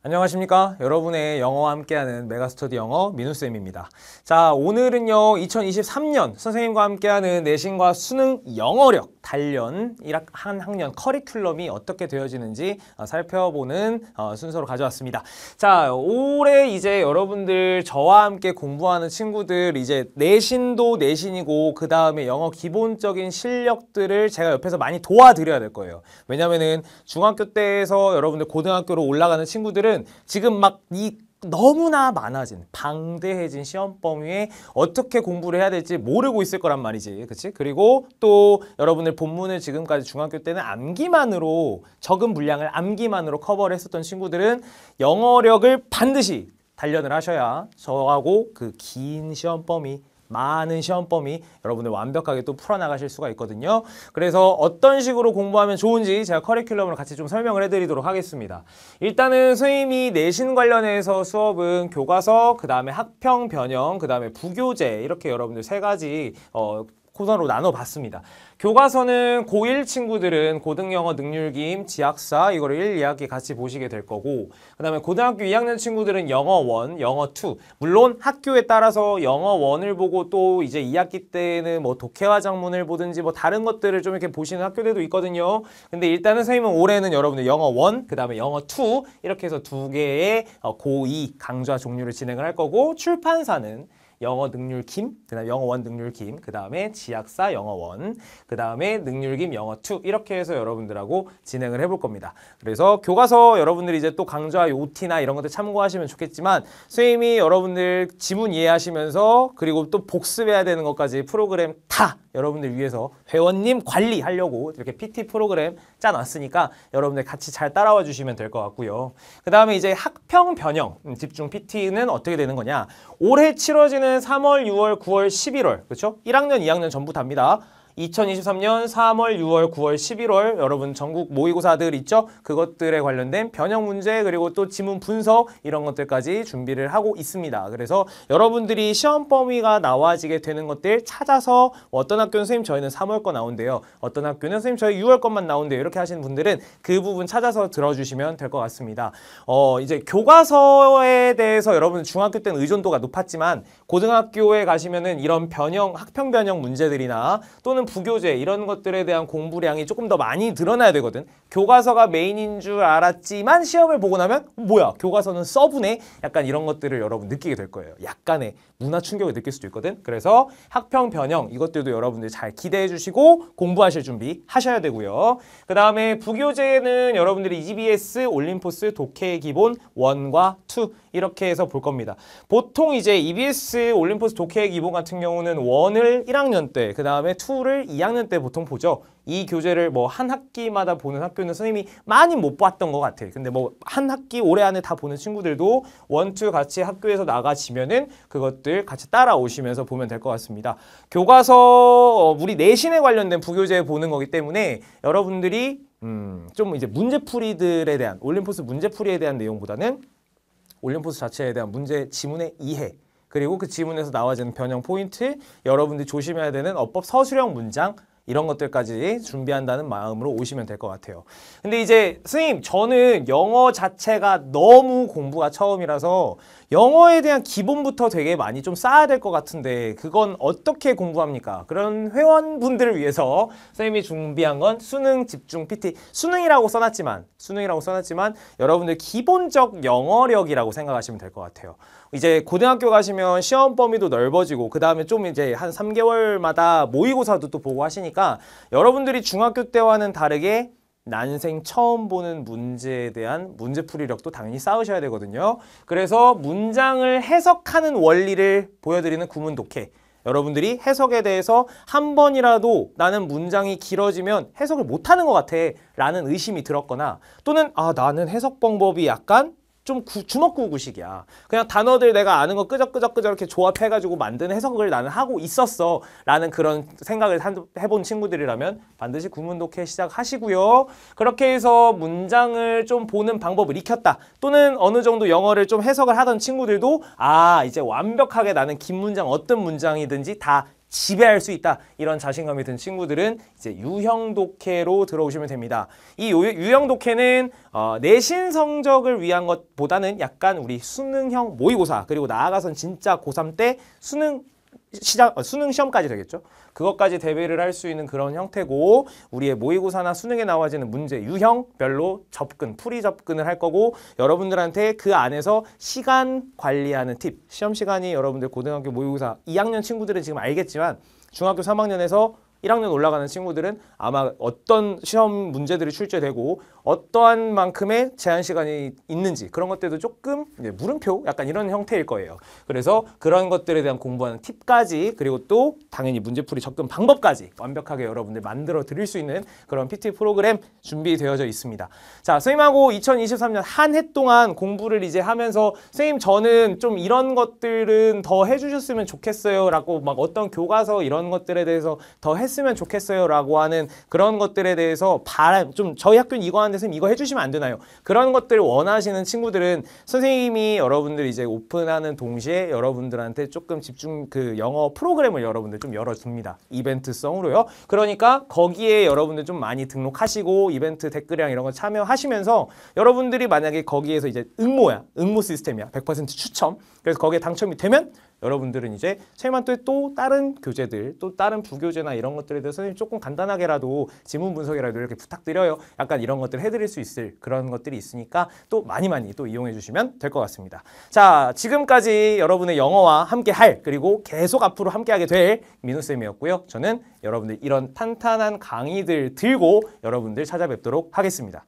안녕하십니까 여러분의 영어와 함께하는 메가스터디 영어 민우쌤입니다 자 오늘은요 2023년 선생님과 함께하는 내신과 수능 영어력 단련 1학 한 학년 커리큘럼이 어떻게 되어지는지 어, 살펴보는 어, 순서로 가져왔습니다 자 올해 이제 여러분들 저와 함께 공부하는 친구들 이제 내신도 내신이고 그 다음에 영어 기본적인 실력들을 제가 옆에서 많이 도와드려야 될 거예요 왜냐면은 중학교 때에서 여러분들 고등학교로 올라가는 친구들은 학생들은 지금 막 이 너무나 많아진 방대해진 시험 범위에 어떻게 공부를 해야 될지 모르고 있을 거란 말이지 그치 그리고 또 여러분들 본문을 지금까지 중학교 때는 암기만으로 적은 분량을 암기만으로 커버를 했었던 친구들은 영어력을 반드시 단련을 하셔야 저하고 그 긴 시험 범위 많은 시험범위 여러분들 완벽하게 또 풀어나가실 수가 있거든요. 그래서 어떤 식으로 공부하면 좋은지 제가 커리큘럼을 같이 좀 설명을 해드리도록 하겠습니다. 일단은 선생님이 내신 관련해서 수업은 교과서, 그 다음에 학평, 변형, 그 다음에 부교재 이렇게 여러분들 세 가지 어, 코너로 나눠봤습니다. 교과서는 고1 친구들은 고등영어 능률기임, 지학사 이거를 1, 2학기 같이 보시게 될 거고 그 다음에 고등학교 2학년 친구들은 영어 1, 영어 2 물론 학교에 따라서 영어 1을 보고 또 이제 2학기 때는 뭐 독해화장문을 보든지 뭐 다른 것들을 좀 이렇게 보시는 학교들도 있거든요. 근데 일단은 선생님은 올해는 여러분들 영어 1, 그 다음에 영어 2 이렇게 해서 두 개의 어, 고2 강좌 종류를 진행을 할 거고 출판사는 영어 능률 김, 그다음 영어원 능률 김, 그다음에 지학사 영어원, 그다음에 능률 김 영어 2 이렇게 해서 여러분들하고 진행을 해볼 겁니다. 그래서 교과서 여러분들이 이제 또 강좌 OT나 이런 것들 참고하시면 좋겠지만 선생님이 여러분들 지문 이해하시면서 그리고 또 복습해야 되는 것까지 프로그램 다 여러분들 위해서 회원님 관리하려고 이렇게 PT 프로그램 짜놨으니까 여러분들 같이 잘 따라와 주시면 될 것 같고요. 그 다음에 이제 학평 변형 음, 집중 PT는 어떻게 되는 거냐. 올해 치러지는 3월, 6월, 9월, 11월 그렇죠? 1학년, 2학년 전부 답니다. 2023년 3월, 6월, 9월, 11월 여러분 전국 모의고사들 있죠? 그것들에 관련된 변형 문제 그리고 또 지문 분석 이런 것들까지 준비를 하고 있습니다. 그래서 여러분들이 시험 범위가 나와지게 되는 것들 찾아서 어떤 학교는 선생님 저희는 3월 거 나온대요. 어떤 학교는 선생님 저희 6월 것만 나온대요. 이렇게 하시는 분들은 그 부분 찾아서 들어주시면 될 것 같습니다. 어 이제 교과서에 대해서 여러분 중학교 때는 의존도가 높았지만 고등학교에 가시면은 이런 변형, 학평 변형 문제들이나 또는 부교재 이런 것들에 대한 공부량이 조금 더 많이 늘어나야 되거든. 교과서가 메인인 줄 알았지만 시험을 보고 나면 뭐야 교과서는 서브네 약간 이런 것들을 여러분 느끼게 될 거예요. 약간의 문화 충격을 느낄 수도 있거든. 그래서 학평 변형 이것들도 여러분들 잘 기대해 주시고 공부하실 준비 하셔야 되고요. 그 다음에 부교재는 여러분들이 EBS, 올림포스, 독해 기본 원과투 이렇게 해서 볼 겁니다. 보통 이제 EBS, 올림포스, 독해 기본 같은 경우는 원을 1학년 때, 그 다음에 투를 교 2학년 때 보통 보죠. 이 교재를 뭐 한 학기마다 보는 학교는 선생님이 많이 못 봤던 것 같아요. 근데 뭐 한 학기 올해 안에 다 보는 친구들도 원투 같이 학교에서 나가시면은 그것들 같이 따라오시면서 보면 될 것 같습니다. 교과서 어, 우리 내신에 관련된 부교재 보는 거기 때문에 여러분들이 음, 좀 이제 문제풀이들에 대한 올림포스 문제풀이에 대한 내용보다는 올림포스 자체에 대한 문제 지문의 이해 그리고 그 지문에서 나와지는 변형 포인트, 여러분들이 조심해야 되는 어법 서술형 문장 이런 것들까지 준비한다는 마음으로 오시면 될 것 같아요. 근데 이제 스님 저는 영어 자체가 너무 공부가 처음이라서 영어에 대한 기본부터 되게 많이 좀 쌓아야 될 것 같은데 그건 어떻게 공부합니까? 그런 회원분들을 위해서 선생님이 준비한 건 수능 집중 PT 수능이라고 써놨지만 수능이라고 써놨지만 여러분들 기본적 영어력이라고 생각하시면 될 것 같아요. 이제 고등학교 가시면 시험 범위도 넓어지고 그 다음에 좀 이제 한3개월마다 모의고사도 또 보고 하시니까 보니까 여러분들이 중학교 때와는 다르게 난생 처음 보는 문제에 대한 문제풀이력도 당연히 쌓으셔야 되거든요. 그래서 문장을 해석하는 원리를 보여드리는 구문 독해. 여러분들이 해석에 대해서 한 번이라도 나는 문장이 길어지면 해석을 못하는 것 같아 라는 의심이 들었거나 또는 아 나는 해석 방법이 약간 좀 구, 주먹구구식이야. 그냥 단어들 내가 아는 거 끄적끄적끄적 이렇게 조합해가지고 만든 해석을 나는 하고 있었어. 라는 그런 생각을 한, 해본 친구들이라면 반드시 구문독해 시작하시고요. 그렇게 해서 문장을 좀 보는 방법을 익혔다. 또는 어느 정도 영어를 좀 해석을 하던 친구들도 아, 이제 완벽하게 나는 긴 문장 어떤 문장이든지 다 지배할 수 있다. 이런 자신감이 든 친구들은 이제 유형 독해로 들어오시면 됩니다. 이 유형 독해는 어, 내신 성적을 위한 것보다는 약간 우리 수능형 모의고사 그리고 나아가선 진짜 고3 때 수능 시작 어, 수능 시험까지 되겠죠. 그것까지 대비를 할 수 있는 그런 형태고 우리의 모의고사나 수능에 나와지는 문제 유형별로 접근, 풀이 접근을 할 거고 여러분들한테 그 안에서 시간 관리하는 팁, 시험 시간이 여러분들 고등학교 모의고사 2학년 친구들은 지금 알겠지만 중학교 3학년에서 1학년 올라가는 친구들은 아마 어떤 시험 문제들이 출제되고 어떠한 만큼의 제한 시간이 있는지 그런 것들도 조금 물음표 약간 이런 형태일 거예요. 그래서 그런 것들에 대한 공부하는 팁까지 그리고 또 당연히 문제풀이 접근 방법까지 완벽하게 여러분들 만들어 드릴 수 있는 그런 PT 프로그램 준비되어져 있습니다. 자, 선생님하고 2023년 한 해 동안 공부를 이제 하면서 선생님 저는 좀 이런 것들은 더 해주셨으면 좋겠어요 라고 막 어떤 교과서 이런 것들에 대해서 더 했으면 좋겠어요 라고 하는 그런 것들에 대해서 바람 좀 저희 학교는 이거 하는데 선생님 이거 해주시면 안 되나요? 그런 것들 을 원하시는 친구들은 선생님이 여러분들 이제 오픈하는 동시에 여러분들한테 조금 집중 그 영어 프로그램을 여러분들 좀 열어줍니다. 이벤트성으로요. 그러니까 거기에 여러분들 좀 많이 등록하시고 이벤트 댓글이랑 이런 거 참여하시면서 여러분들이 만약에 거기에서 이제 응모야. 응모 시스템이야. 100% 추첨. 그래서 거기에 당첨이 되면 여러분들은 이제 선만님한또 다른 교재들, 또 다른 부교재나 이런 것들에 대해서 선생님 조금 간단하게라도 지문 분석이라도 이렇게 부탁드려요. 약간 이런 것들 해드릴 수 있을 그런 것들이 있으니까 또 많이 많이 또 이용해 주시면 될 것 같습니다. 자, 지금까지 여러분의 영어와 함께 할 그리고 계속 앞으로 함께 하게 될 민우쌤이었고요. 저는 여러분들 이런 탄탄한 강의들 들고 여러분들 찾아뵙도록 하겠습니다.